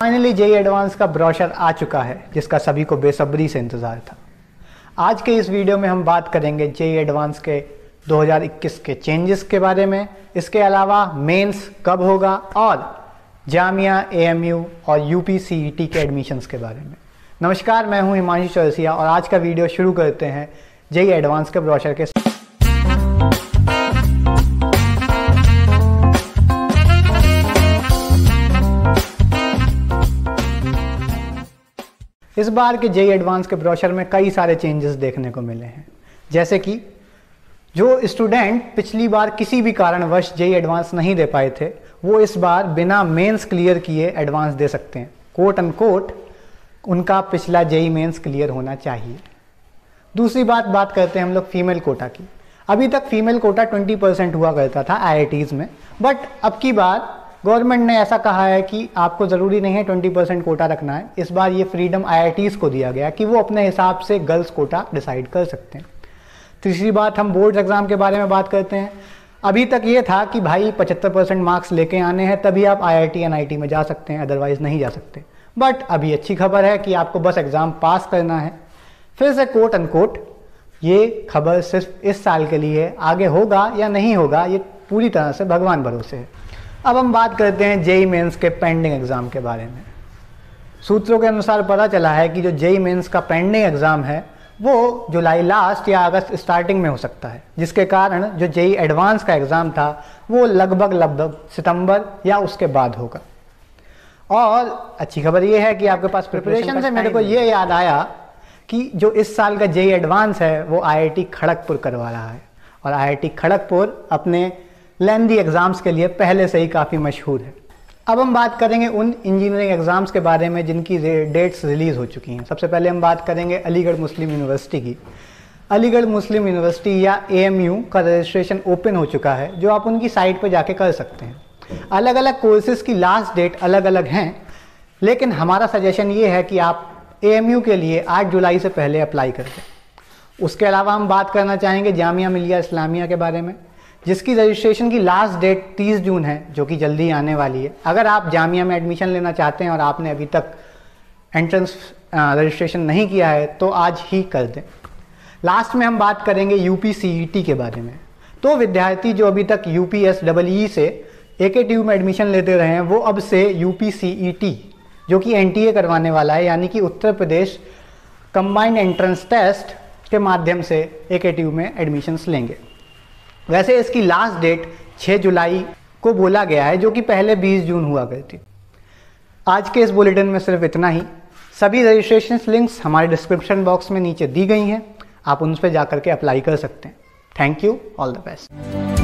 finally JEE advance का brochure आ चुका है जिसका सभी को बेसब्री से इंतज़ार था आज के इस वीडियो में हम बात करेंगे जेई एडवांस के 2021 के चेंजेस के बारे में इसके अलावा मेंस कब होगा और जामिया एएमयू और यू पी e के एडमिशंस के बारे में नमस्कार मैं हूं हिमांशु चौरसिया और आज का वीडियो शुरू करते हैं जेई एडवांस के ब्रॉशर के साथ इस बार के जेई एडवांस के ब्रोशर में कई सारे चेंजेस देखने को मिले हैं जैसे कि जो स्टूडेंट पिछली बार किसी भी कारणवश जेई एडवांस नहीं दे पाए थे वो इस बार बिना मेंस क्लियर किए एडवांस दे सकते हैं कोट एंड कोट उनका पिछला जेई मेंस क्लियर होना चाहिए दूसरी बात बात करते हैं हम लोग फीमेल कोटा की अभी तक फीमेल कोटा 20 परसेंट हुआ करता था आई में बट अब की बार गवर्नमेंट ने ऐसा कहा है कि आपको ज़रूरी नहीं है 20 परसेंट कोटा रखना है इस बार ये फ्रीडम आई को दिया गया कि वो अपने हिसाब से गर्ल्स कोटा डिसाइड कर सकते हैं तीसरी बात हम बोर्ड एग्ज़ाम के बारे में बात करते हैं अभी तक ये था कि भाई 75 परसेंट मार्क्स लेके आने हैं तभी आप आई टी में जा सकते हैं अदरवाइज़ नहीं जा सकते बट अभी अच्छी खबर है कि आपको बस एग्ज़ाम पास करना है फिर से कोट अनकोट ये खबर सिर्फ इस साल के लिए आगे होगा या नहीं होगा ये पूरी तरह से भगवान भरोसे है अब हम बात करते हैं जेई मेंस के पेंडिंग एग्ज़ाम के बारे में सूत्रों के अनुसार पता चला है कि जो जेई मेंस का पेंडिंग एग्ज़ाम है वो जुलाई लास्ट या अगस्त स्टार्टिंग में हो सकता है जिसके कारण जो जेई एडवांस का एग्ज़ाम था वो लगभग लगभग सितंबर या उसके बाद होगा और अच्छी खबर ये है कि आपके पास प्रिपरेशन से मेरे को ये याद आया कि जो इस साल का जेई एडवांस है वो आईआईटी खड़गपुर करवा रहा है और आईआईटी खड़गपुर अपने लेंदी एग्ज़ाम्स के लिए पहले से ही काफ़ी मशहूर है अब हम बात करेंगे उन इंजीनियरिंग एग्ज़ाम्स के बारे में जिनकी डेट्स रिलीज़ हो चुकी हैं सबसे पहले हम बात करेंगे अलीगढ़ मुस्लिम यूनिवर्सिटी की अलीगढ़ मुस्लिम यूनिवर्सिटी या ए का रजिस्ट्रेशन ओपन हो चुका है जो आप उनकी साइट पर जाके कर सकते हैं अलग अलग कोर्सेज़ की लास्ट डेट अलग अलग हैं लेकिन हमारा सजेशन ये है कि आप ए के लिए 8 जुलाई से पहले अप्लाई कर दें उसके अलावा हम बात करना चाहेंगे जामिया मिलिया इस्लामिया के बारे में जिसकी रजिस्ट्रेशन की लास्ट डेट 30 जून है जो कि जल्दी आने वाली है अगर आप जामिया में एडमिशन लेना चाहते हैं और आपने अभी तक एंट्रेंस रजिस्ट्रेशन नहीं किया है तो आज ही कर दें लास्ट में हम बात करेंगे यू पी e के बारे में तो विद्यार्थी जो अभी तक U P S double E से ए के टी यू में एडमिशन लेते रहे हैं वो अब से U P C E T जो कि एन टी ए करवाने वाला है यानी कि Uttar Pradesh combined entrance test के माध्यम से ए के टी यू में एडमिशन्स लेंगे वैसे इसकी लास्ट डेट 6 जुलाई को बोला गया है जो कि पहले 20 जून हुआ करती आज के इस बुलेटिन में सिर्फ इतना ही सभी रजिस्ट्रेशन लिंक्स हमारे डिस्क्रिप्शन बॉक्स में नीचे दी गई हैं आप उन पर जा के अप्लाई कर सकते हैं thank you all the best